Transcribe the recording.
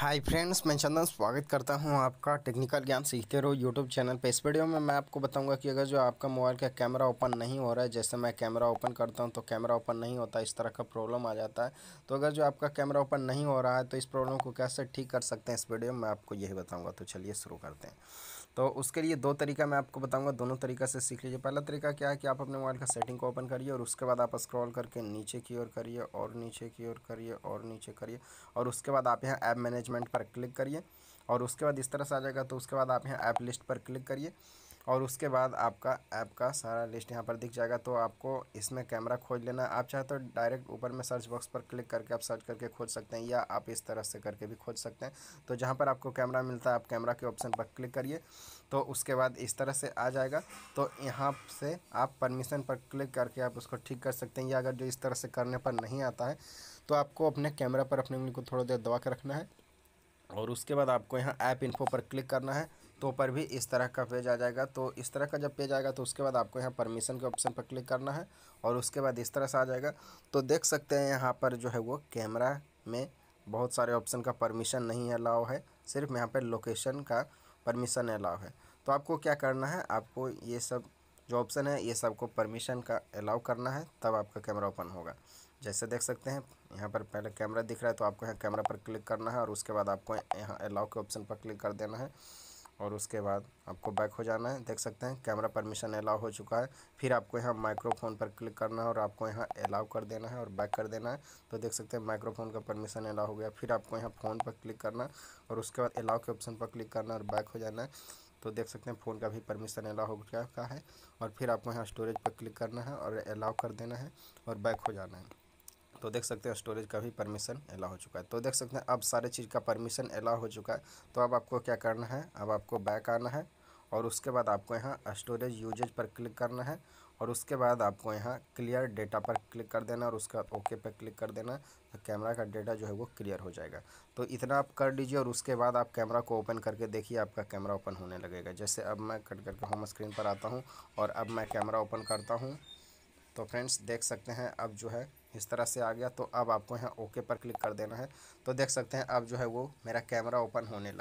hi friends मैं चंदन स्वागत करता हूं आपका टेक्निकल ज्ञान सीखते रहो यूट्यूब चैनल पे इस वीडियो में मैं आपको बताऊंगा कि अगर जो आपका मोबाइल का कैमरा ओपन नहीं हो रहा है जैसे मैं कैमरा ओपन करता हूं तो कैमरा ओपन नहीं होता इस तरह का प्रॉब्लम आ जाता है तो अगर जो आपका कैमरा ओपन नहीं हो रहा है तो इस प्रॉब्लम को कैसे ठीक कर सकते हैं इस वीडियो में मैं आपको यही बताऊँगा तो चलिए शुरू करते हैं तो उसके लिए दो तरीका मैं आपको बताऊँगा दोनों तरीका से सीख लीजिए पहला तरीका क्या है कि आप अपने मोबाइल का सेटिंग को ओपन करिए और उसके बाद आप स्क्रॉल करके नीचे की ओर करिए और नीचे की ओर करिए और नीचे करिए और उसके बाद आप यहाँ ऐप मैनेजमेंट पर क्लिक करिए और उसके बाद इस तरह से आ जाएगा तो उसके बाद आप यहाँ ऐप लिस्ट पर क्लिक करिए और उसके बाद आपका ऐप का सारा लिस्ट यहाँ पर दिख जाएगा तो आपको इसमें कैमरा खोज लेना आप चाहे तो डायरेक्ट ऊपर में सर्च बॉक्स पर क्लिक करके आप सर्च करके खोज सकते हैं या आप इस तरह से करके भी खोज सकते हैं तो जहाँ पर आपको कैमरा मिलता है आप कैमरा के ऑप्शन पर क्लिक करिए तो उसके बाद इस तरह से आ जाएगा तो यहाँ से आप परमिशन पर क्लिक करके आप उसको ठीक कर सकते हैं या अगर जो इस तरह से करने पर नहीं आता है तो आपको अपने कैमरा पर अपनी उंगली को थोड़ा देर दबा के रखना है और उसके बाद आपको यहाँ ऐप इन्फो पर क्लिक करना है तो पर भी इस तरह का पेज आ जाएगा तो इस तरह का जब पेज आएगा तो उसके बाद आपको यहाँ परमिशन के ऑप्शन पर क्लिक करना है और उसके बाद इस तरह से आ जाएगा तो देख सकते हैं यहाँ पर जो है वो कैमरा में बहुत सारे ऑप्शन का परमिशन नहीं अलाव है सिर्फ यहाँ पर लोकेशन का परमिशन अलाव है तो आपको क्या करना है आपको ये सब जो ऑप्शन है ये सबको परमिशन का अलाउ करना है तब आपका कैमरा ओपन होगा जैसे देख सकते हैं यहाँ पर पहले कैमरा दिख रहा है तो आपको यहाँ कैमरा पर क्लिक करना है और उसके बाद आपको यहाँ अलाउ के ऑप्शन पर क्लिक कर देना है और उसके बाद आपको बैक हो जाना है देख सकते हैं कैमरा परमिशन अलाउ हो चुका है फिर आपको यहाँ माइक्रोफोन पर क्लिक करना है और आपको यहाँ अलाउ कर देना है और बैक कर देना है तो देख सकते हैं माइक्रोफोन का परमिशन अलाउ हो गया फिर आपको यहाँ फ़ोन पर क्लिक करना है और उसके बाद अलाउ के ऑप्शन पर क्लिक करना और बैक हो जाना है तो देख सकते हैं फ़ोन का भी परमिशन अलाउ हो चुका है और फिर आपको यहाँ स्टोरेज पर क्लिक करना है और अलाउ कर देना है और बैक हो जाना है तो देख सकते हैं स्टोरेज का भी परमिशन अला हो चुका है तो देख सकते हैं अब सारे चीज़ का परमिशन अला हो चुका है तो अब आपको क्या करना है अब आपको बैक आना है और उसके बाद आपको यहाँ स्टोरेज यूजेज पर क्लिक करना है और उसके बाद आपको यहाँ क्लियर डेटा पर क्लिक कर देना और उसका ओके पर क्लिक कर देना तो कैमरा का डेटा जो है वो क्लियर हो जाएगा तो इतना आप कर लीजिए और उसके बाद आप कैमरा को ओपन करके देखिए आपका कैमरा ओपन होने लगेगा जैसे अब मैं कट करके होम स्क्रीन पर आता हूँ और अब मैं कैमरा ओपन करता हूँ तो फ्रेंड्स देख सकते हैं अब जो है इस तरह से आ गया तो अब आपको यहाँ ओके पर क्लिक कर देना है तो देख सकते हैं अब जो है वो मेरा कैमरा ओपन होने लगा